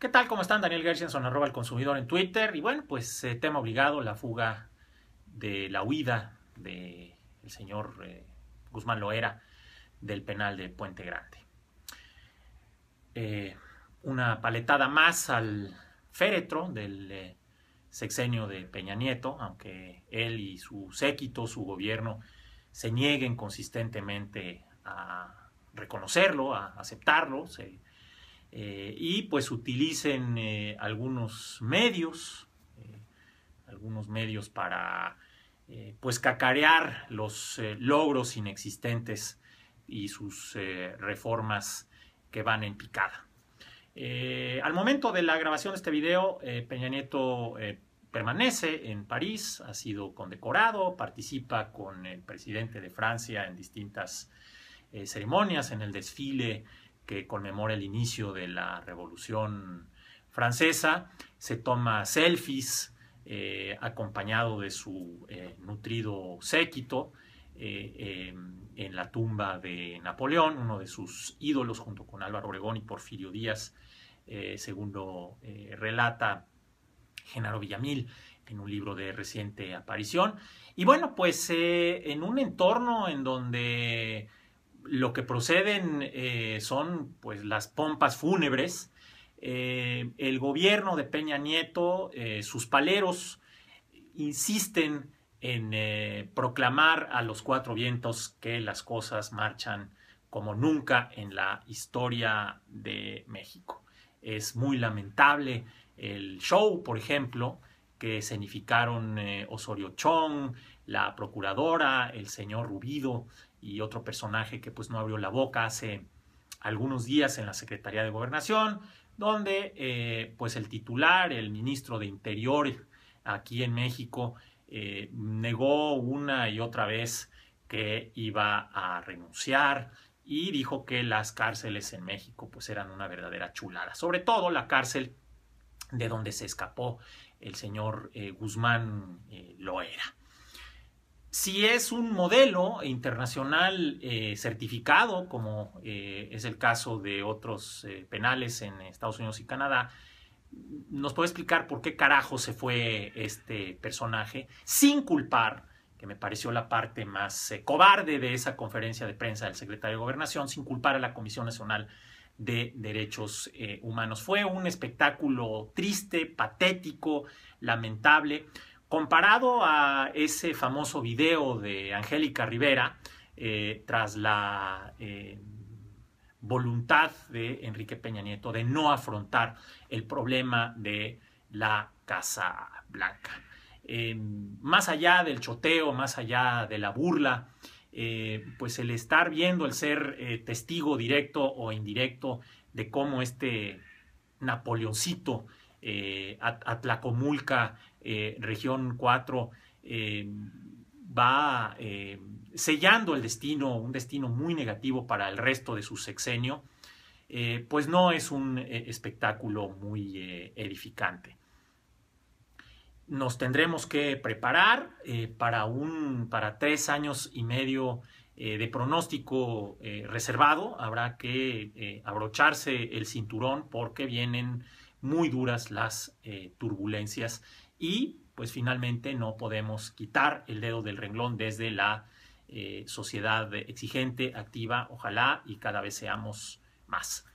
¿Qué tal? ¿Cómo están? Daniel Gershenson, arroba el consumidor en Twitter. Y bueno, pues se eh, tema obligado, la fuga de la huida del señor eh, Guzmán Loera del penal de Puente Grande. Eh, una paletada más al féretro del sexenio de Peña Nieto, aunque él y su séquito, su gobierno, se nieguen consistentemente a reconocerlo, a aceptarlo, se eh, y pues utilicen eh, algunos medios, eh, algunos medios para pues cacarear los logros inexistentes y sus reformas que van en picada. al momento de la grabación de este video, Peña Nieto permanece en París, ha sido condecorado, participa con el presidente de Francia en distintas ceremonias, en el desfile que conmemora el inicio de la Revolución Francesa, se toma selfies eh, acompañado de su eh, nutrido séquito eh, en la tumba de Napoleón, uno de sus ídolos junto con Álvaro Obregón y Porfirio Díaz, según lo relata Genaro Villamil en un libro de reciente aparición. Y bueno, pues en un entorno en donde lo que proceden eh, son pues, las pompas fúnebres, eh, el gobierno de Peña Nieto, eh, sus paleros, insisten en proclamar a los cuatro vientos que las cosas marchan como nunca en la historia de México. Es muy lamentable el show, por ejemplo, que escenificaron Osorio Chong, la procuradora, el señor Rubido, y otro personaje que pues no abrió la boca hace algunos días en la Secretaría de Gobernación, donde eh, pues el titular, el ministro de Interior aquí en México, eh, negó una y otra vez que iba a renunciar y dijo que las cárceles en México pues eran una verdadera chulada, sobre todo la cárcel de donde se escapó el señor eh, Guzmán Guzmán Loera. Si es un modelo internacional eh, certificado, como eh, es el caso de otros eh, penales en Estados Unidos y Canadá, ¿nos puede explicar por qué carajo se fue este personaje sin culpar, que me pareció la parte más cobarde de esa conferencia de prensa del secretario de Gobernación, sin culpar a la Comisión Nacional de Derechos Humanos? Fue un espectáculo triste, patético, lamentable Comparado a ese famoso video de Angélica Rivera, eh, tras la eh, voluntad de Enrique Peña Nieto de no afrontar el problema de la Casa Blanca. Eh, más allá del choteo, más allá de la burla, pues el estar viendo, el ser testigo directo o indirecto de cómo este Napoleoncito eh, a, eh, región 4, eh, va eh, sellando el destino, un destino muy negativo para el resto de su sexenio, pues no es un espectáculo muy edificante. Nos tendremos que preparar para, un, para tres años y medio de pronóstico reservado. Habrá que abrocharse el cinturón porque vienen muy duras las eh, turbulencias y pues finalmente no podemos quitar el dedo del renglón desde la eh, sociedad exigente, activa, ojalá y cada vez seamos más.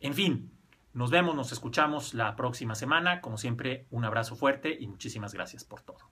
En fin, nos vemos, nos escuchamos la próxima semana. Como siempre, un abrazo fuerte y muchísimas gracias por todo.